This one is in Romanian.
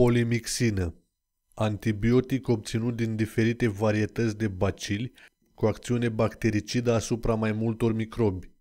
Polimixină Antibiotic obținut din diferite varietăți de bacili cu acțiune bactericidă asupra mai multor microbi.